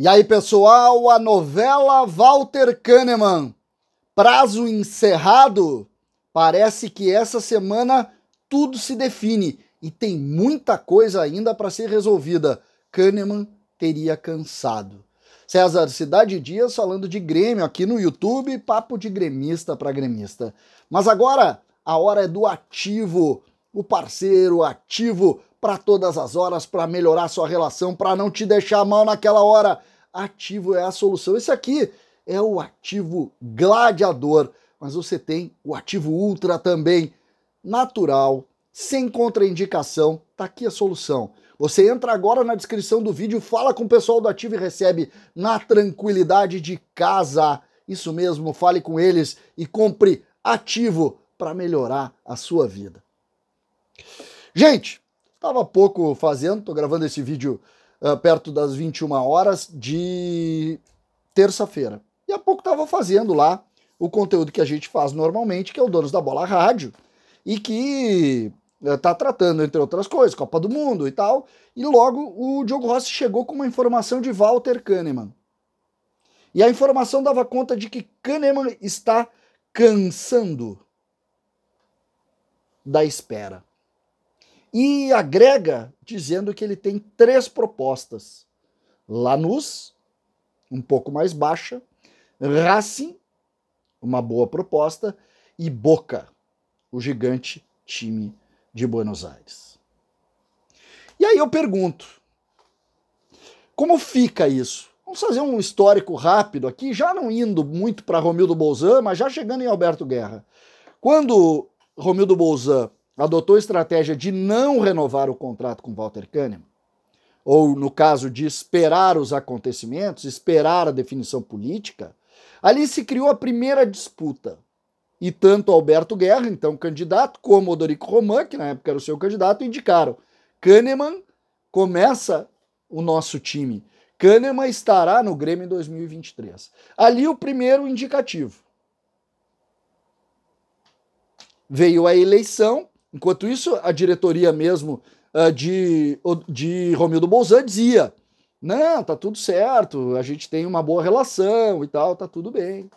E aí, pessoal, a novela Walter Kahneman, prazo encerrado. Parece que essa semana tudo se define e tem muita coisa ainda para ser resolvida. Kahneman teria cansado. César Cidade Dias falando de Grêmio aqui no YouTube, papo de gremista para gremista. Mas agora a hora é do ativo, o parceiro ativo para todas as horas, para melhorar sua relação, para não te deixar mal naquela hora ativo é a solução. Esse aqui é o ativo gladiador, mas você tem o ativo ultra também, natural, sem contraindicação, tá aqui a solução. Você entra agora na descrição do vídeo, fala com o pessoal do Ativo e recebe na tranquilidade de casa. Isso mesmo, fale com eles e compre ativo para melhorar a sua vida. Gente, estava pouco fazendo, estou gravando esse vídeo ah, perto das 21 horas de terça-feira. E há pouco estava fazendo lá o conteúdo que a gente faz normalmente, que é o Donos da Bola Rádio, e que está eh, tratando, entre outras coisas, Copa do Mundo e tal. E logo o Diogo Rossi chegou com uma informação de Walter Kahneman. E a informação dava conta de que Kahneman está cansando da espera e agrega dizendo que ele tem três propostas: Lanús, um pouco mais baixa, Racing, uma boa proposta, e Boca, o gigante time de Buenos Aires. E aí eu pergunto: como fica isso? Vamos fazer um histórico rápido aqui, já não indo muito para Romildo Bolzan, mas já chegando em Alberto Guerra. Quando Romildo Bolzan adotou a estratégia de não renovar o contrato com Walter Kahneman, ou no caso de esperar os acontecimentos, esperar a definição política, ali se criou a primeira disputa. E tanto Alberto Guerra, então candidato, como Odorico Roman, que na época era o seu candidato, indicaram: Kahneman começa o nosso time. Kahneman estará no Grêmio em 2023. Ali o primeiro indicativo. Veio a eleição Enquanto isso, a diretoria mesmo uh, de, de Romildo Bolzan dizia: não, tá tudo certo, a gente tem uma boa relação e tal, tá tudo bem.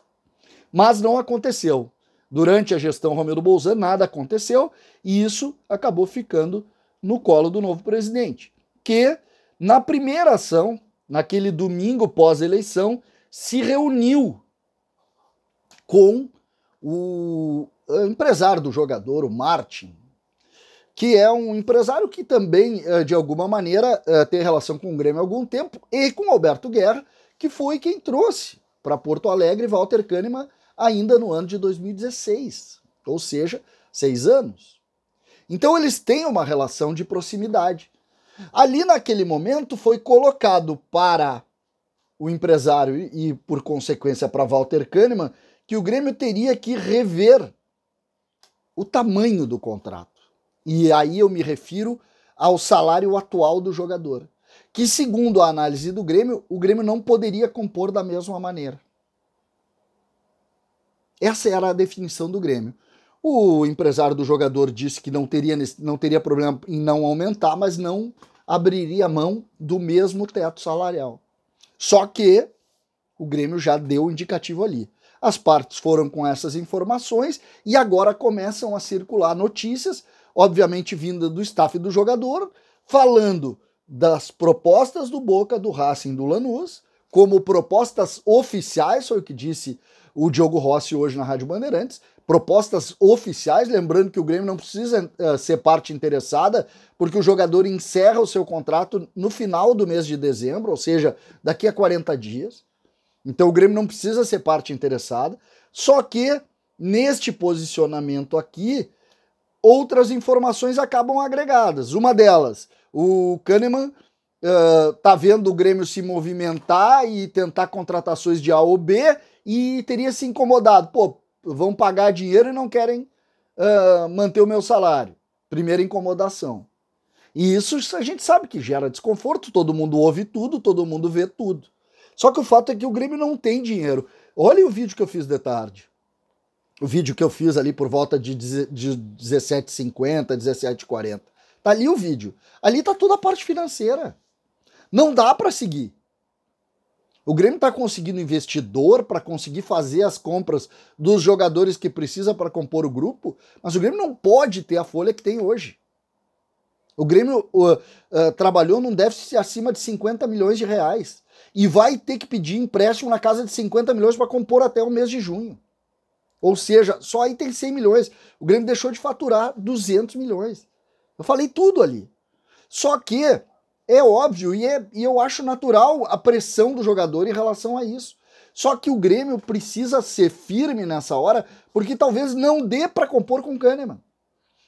Mas não aconteceu. Durante a gestão Romildo Bolzan, nada aconteceu e isso acabou ficando no colo do novo presidente, que na primeira ação, naquele domingo pós-eleição, se reuniu com o empresário do jogador, o Martin, que é um empresário que também, eh, de alguma maneira, eh, tem relação com o Grêmio há algum tempo, e com Alberto Guerra, que foi quem trouxe para Porto Alegre Walter Kahneman ainda no ano de 2016, ou seja, seis anos. Então eles têm uma relação de proximidade. Ali naquele momento foi colocado para o empresário e, por consequência, para Walter Kahneman, que o Grêmio teria que rever o tamanho do contrato. E aí eu me refiro ao salário atual do jogador, que segundo a análise do Grêmio, o Grêmio não poderia compor da mesma maneira. Essa era a definição do Grêmio. O empresário do jogador disse que não teria, não teria problema em não aumentar, mas não abriria mão do mesmo teto salarial. Só que o Grêmio já deu o indicativo ali. As partes foram com essas informações e agora começam a circular notícias obviamente vinda do staff do jogador, falando das propostas do Boca, do Racing, do Lanús, como propostas oficiais, foi o que disse o Diogo Rossi hoje na Rádio Bandeirantes, propostas oficiais, lembrando que o Grêmio não precisa uh, ser parte interessada, porque o jogador encerra o seu contrato no final do mês de dezembro, ou seja, daqui a 40 dias. Então o Grêmio não precisa ser parte interessada. Só que neste posicionamento aqui, outras informações acabam agregadas. Uma delas, o Kahneman uh, vendo o Grêmio se movimentar e tentar contratações de A ou B e teria se incomodado. Pô, vão pagar dinheiro e não querem uh, manter o meu salário. Primeira incomodação. E isso a gente sabe que gera desconforto, todo mundo ouve tudo, todo mundo vê tudo. Só que o fato é que o Grêmio não tem dinheiro. Olha o vídeo que eu fiz de tarde o vídeo que eu fiz ali por volta de 17,50, 17,40. Tá ali o vídeo. Ali tá toda a parte financeira. Não dá para seguir. O Grêmio está conseguindo investidor para conseguir fazer as compras dos jogadores que precisa para compor o grupo, mas o Grêmio não pode ter a folha que tem hoje. O Grêmio uh, uh, trabalhou num déficit acima de 50 milhões de reais e vai ter que pedir empréstimo na casa de 50 milhões para compor até o mês de junho. Ou seja, só aí tem 100 milhões. O Grêmio deixou de faturar 200 milhões. Eu falei tudo ali. Só que é óbvio e, é, e eu acho natural a pressão do jogador em relação a isso. Só que o Grêmio precisa ser firme nessa hora, porque talvez não dê para compor com o Kahneman.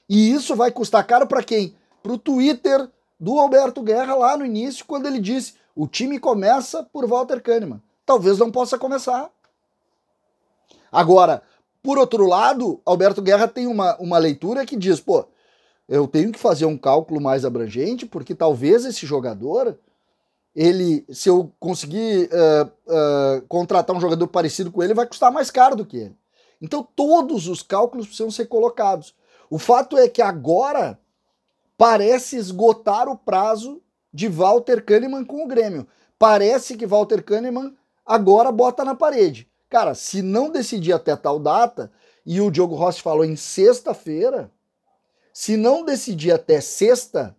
E isso vai custar caro para quem? Para o Twitter do Alberto Guerra lá no início, quando ele disse: o time começa por Walter Kahneman. Talvez não possa começar. Agora, por outro lado, Alberto Guerra tem uma, uma leitura que diz, pô, eu tenho que fazer um cálculo mais abrangente, porque talvez esse jogador, ele, se eu conseguir uh, uh, contratar um jogador parecido com ele, vai custar mais caro do que ele. Então todos os cálculos precisam ser colocados. O fato é que agora parece esgotar o prazo de Walter Kahneman com o Grêmio. Parece que Walter Kahneman agora bota na parede. Cara, se não decidir até tal data, e o Diogo Rossi falou em sexta-feira, se não decidir até sexta,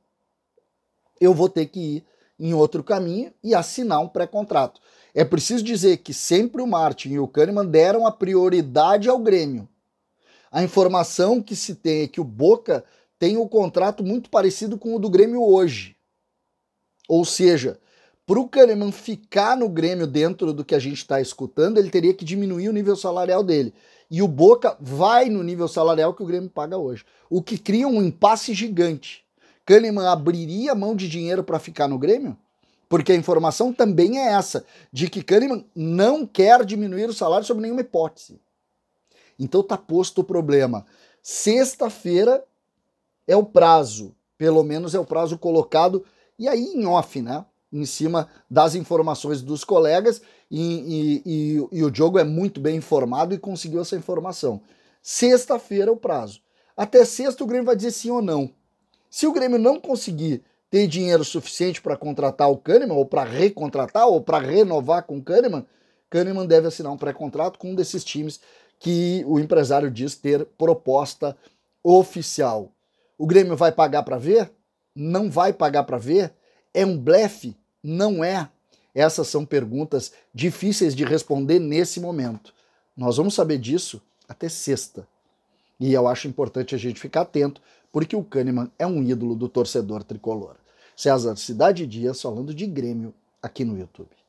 eu vou ter que ir em outro caminho e assinar um pré-contrato. É preciso dizer que sempre o Martin e o Kahneman deram a prioridade ao Grêmio. A informação que se tem é que o Boca tem um contrato muito parecido com o do Grêmio hoje. Ou seja, para o Kahneman ficar no Grêmio dentro do que a gente está escutando, ele teria que diminuir o nível salarial dele. E o Boca vai no nível salarial que o Grêmio paga hoje, o que cria um impasse gigante. Kahneman abriria mão de dinheiro para ficar no Grêmio? Porque a informação também é essa, de que Kahneman não quer diminuir o salário sob nenhuma hipótese. Então tá posto o problema. Sexta-feira é o prazo, pelo menos é o prazo colocado, e aí em off, né? em cima das informações dos colegas e, e, e, e o Diogo é muito bem informado e conseguiu essa informação. Sexta-feira é o prazo. Até sexta o Grêmio vai dizer sim ou não. Se o Grêmio não conseguir ter dinheiro suficiente para contratar o Kahneman, ou para recontratar, ou para renovar com o Kahneman, Kahneman deve assinar um pré-contrato com um desses times que o empresário diz ter proposta oficial. O Grêmio vai pagar para ver? Não vai pagar para ver? É um blefe? não é? Essas são perguntas difíceis de responder nesse momento. Nós vamos saber disso até sexta. E eu acho importante a gente ficar atento, porque o Kahneman é um ídolo do torcedor tricolor. César Cidade Dias falando de Grêmio aqui no YouTube.